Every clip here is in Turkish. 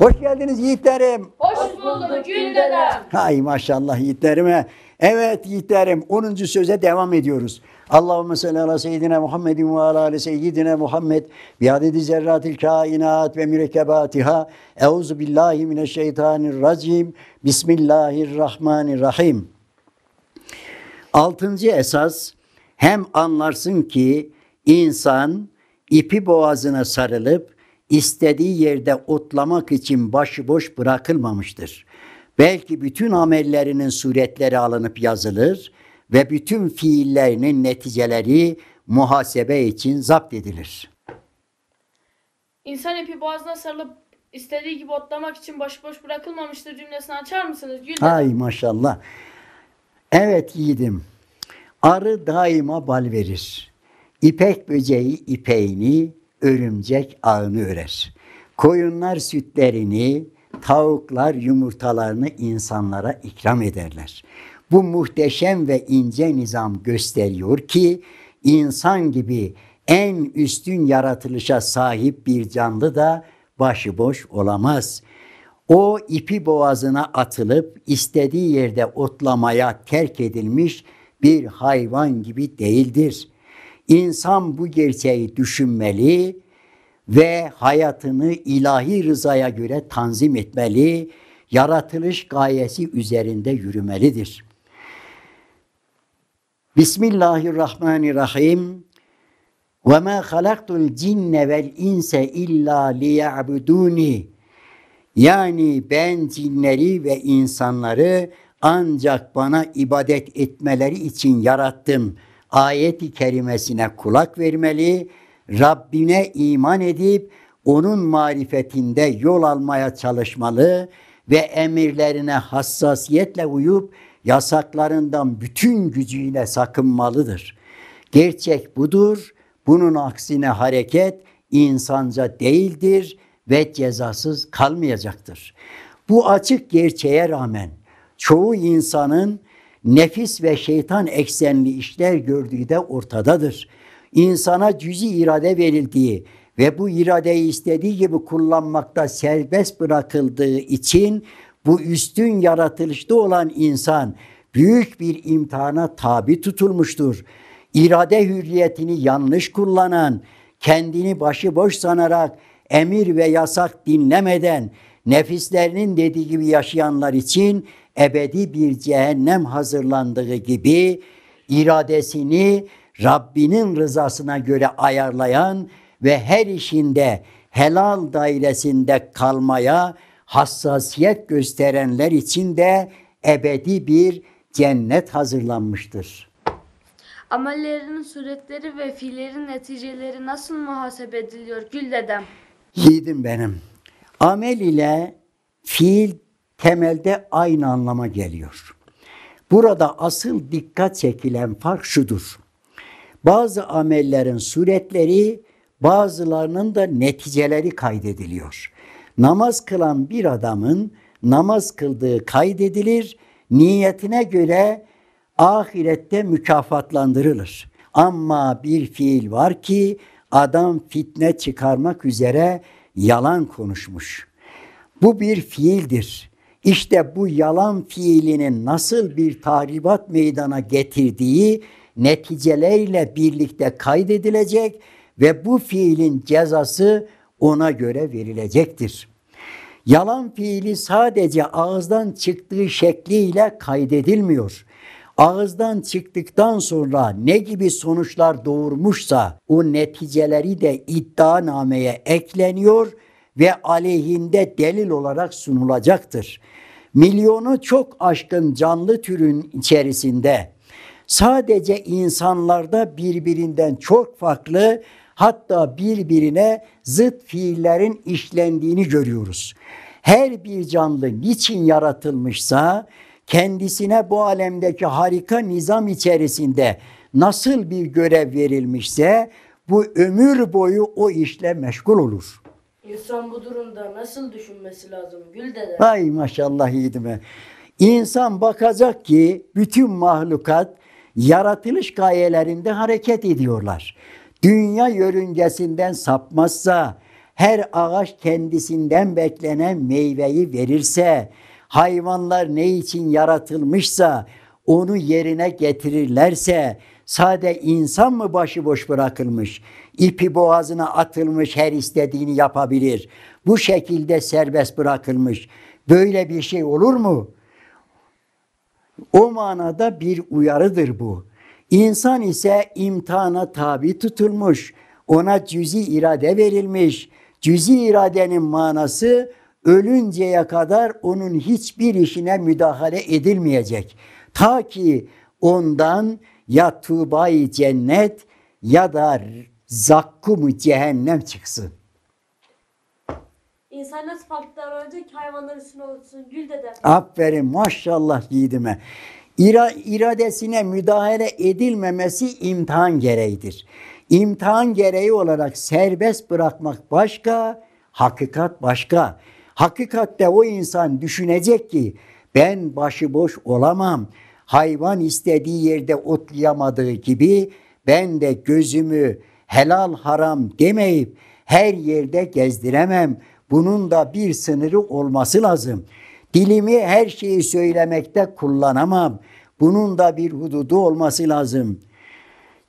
Hoş geldiniz yiğitlerim. Hoş bulduk Gül dedem. Hay maşallah yiğitlerime. Evet yiğitlerim 10. söze devam ediyoruz. Allahümme salli ala seyyidina Muhammedin ve ala ali seyyidina Muhammed bi adedi zerratil kainat ve mürekkebatiha euzu billahi mineşşeytanirracim bismillahirrahmanirrahim. Altıncı esas hem anlarsın ki İnsan ipi boğazına sarılıp istediği yerde otlamak için başıboş bırakılmamıştır. Belki bütün amellerinin suretleri alınıp yazılır ve bütün fiillerinin neticeleri muhasebe için zapt edilir. İnsan ipi boğazına sarılıp istediği gibi otlamak için başıboş bırakılmamıştır cümlesini açar mısınız? Gülden. Ay maşallah. Evet yiğidim. Arı daima bal verir. İpek böceği ipeğini, örümcek ağını örer. Koyunlar sütlerini, tavuklar yumurtalarını insanlara ikram ederler. Bu muhteşem ve ince nizam gösteriyor ki insan gibi en üstün yaratılışa sahip bir canlı da başıboş olamaz. O ipi boğazına atılıp istediği yerde otlamaya terk edilmiş bir hayvan gibi değildir. İnsan bu gerçeği düşünmeli ve hayatını ilahi rızaya göre tanzim etmeli, yaratılış gayesi üzerinde yürümelidir. Bismillahirrahmanirrahim. Ve ma halaktul cinne vel insa illa liya'buduni. Yani ben cinleri ve insanları ancak bana ibadet etmeleri için yarattım ayeti kerimesine kulak vermeli, Rabbine iman edip onun marifetinde yol almaya çalışmalı ve emirlerine hassasiyetle uyup yasaklarından bütün gücüyle sakınmalıdır. Gerçek budur. Bunun aksine hareket insanca değildir ve cezasız kalmayacaktır. Bu açık gerçeğe rağmen çoğu insanın nefis ve şeytan eksenli işler gördüğü de ortadadır. İnsana cüzi irade verildiği ve bu iradeyi istediği gibi kullanmakta serbest bırakıldığı için bu üstün yaratılışta olan insan büyük bir imtihana tabi tutulmuştur. İrade hürriyetini yanlış kullanan, kendini başıboş sanarak emir ve yasak dinlemeden nefislerinin dediği gibi yaşayanlar için ebedi bir cehennem hazırlandığı gibi iradesini Rabbinin rızasına göre ayarlayan ve her işinde helal dairesinde kalmaya hassasiyet gösterenler için de ebedi bir cennet hazırlanmıştır. Amellerin suretleri ve fiillerin neticeleri nasıl muhasebe ediliyor Gül dedem? Yiğidim benim. Amel ile fiil temelde aynı anlama geliyor. Burada asıl dikkat çekilen fark şudur. Bazı amellerin suretleri, bazılarının da neticeleri kaydediliyor. Namaz kılan bir adamın namaz kıldığı kaydedilir, niyetine göre ahirette mükafatlandırılır. Ama bir fiil var ki adam fitne çıkarmak üzere yalan konuşmuş. Bu bir fiildir. İşte bu yalan fiilinin nasıl bir tahribat meydana getirdiği neticeleriyle birlikte kaydedilecek ve bu fiilin cezası ona göre verilecektir. Yalan fiili sadece ağızdan çıktığı şekliyle kaydedilmiyor. Ağızdan çıktıktan sonra ne gibi sonuçlar doğurmuşsa o neticeleri de iddianameye ekleniyor ve aleyhinde delil olarak sunulacaktır milyonu çok aşkın canlı türün içerisinde sadece insanlarda birbirinden çok farklı hatta birbirine zıt fiillerin işlendiğini görüyoruz. Her bir canlı niçin yaratılmışsa kendisine bu alemdeki harika nizam içerisinde nasıl bir görev verilmişse bu ömür boyu o işle meşgul olur. İnsan bu durumda nasıl düşünmesi lazım Gül dede? Ay maşallah yiğidime. İnsan bakacak ki bütün mahlukat yaratılış gayelerinde hareket ediyorlar. Dünya yörüngesinden sapmazsa, her ağaç kendisinden beklenen meyveyi verirse, hayvanlar ne için yaratılmışsa onu yerine getirirlerse, Sade insan mı başıboş bırakılmış? İpi boğazına atılmış her istediğini yapabilir. Bu şekilde serbest bırakılmış. Böyle bir şey olur mu? O manada bir uyarıdır bu. İnsan ise imtihana tabi tutulmuş. Ona cüzi irade verilmiş. Cüzi iradenin manası ölünceye kadar onun hiçbir işine müdahale edilmeyecek. Ta ki ondan ya tuğbayı cennet ya da zakkumu cehennem çıksın. İnsan nasıl farklı olacak hayvanlar üstüne olsun gül de der. Aferin maşallah yiğidime. İra, iradesine müdahale edilmemesi imtihan gereğidir. İmtihan gereği olarak serbest bırakmak başka, hakikat başka. Hakikatte o insan düşünecek ki ben başıboş olamam hayvan istediği yerde otlayamadığı gibi ben de gözümü helal haram demeyip her yerde gezdiremem. Bunun da bir sınırı olması lazım. Dilimi her şeyi söylemekte kullanamam. Bunun da bir hududu olması lazım.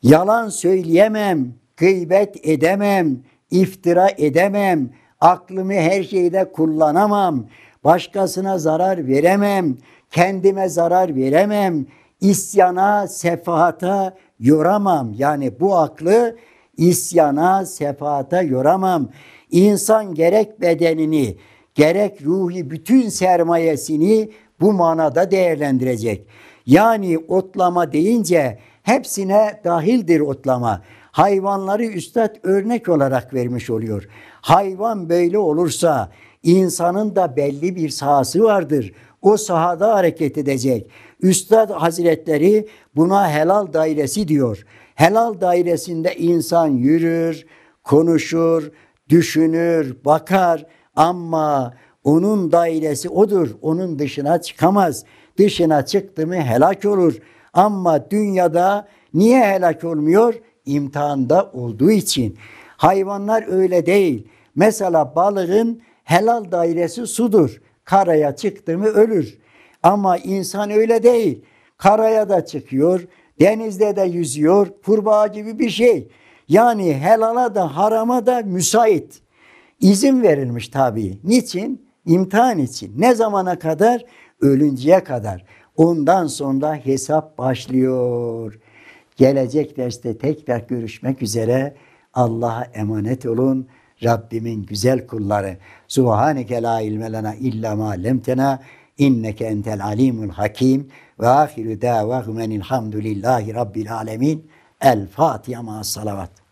Yalan söyleyemem, gıybet edemem, iftira edemem, aklımı her şeyde kullanamam, başkasına zarar veremem, kendime zarar veremem, isyana, sefahata yoramam. Yani bu aklı isyana, sefahata yoramam. İnsan gerek bedenini, gerek ruhi bütün sermayesini bu manada değerlendirecek. Yani otlama deyince hepsine dahildir otlama. Hayvanları üstad örnek olarak vermiş oluyor. Hayvan böyle olursa insanın da belli bir sahası vardır. O sahada hareket edecek. Üstad Hazretleri buna helal dairesi diyor. Helal dairesinde insan yürür, konuşur, düşünür, bakar ama onun dairesi odur. Onun dışına çıkamaz. Dışına çıktı mı helak olur. Ama dünyada niye helak olmuyor? İmtihanda olduğu için. Hayvanlar öyle değil. Mesela balığın helal dairesi sudur karaya çıktı mı ölür. Ama insan öyle değil. Karaya da çıkıyor, denizde de yüzüyor, kurbağa gibi bir şey. Yani helala da harama da müsait. İzin verilmiş tabii. Niçin? İmtihan için. Ne zamana kadar? Ölünceye kadar. Ondan sonra hesap başlıyor. Gelecek derste tekrar görüşmek üzere. Allah'a emanet olun. Rabbimin güzel kulları. Subhaneke la ilme lena illa ma lemtena inneke entel alimul hakim ve ahiru davahumenilhamdülillahi rabbil alemin. El Fatiha ma salavat.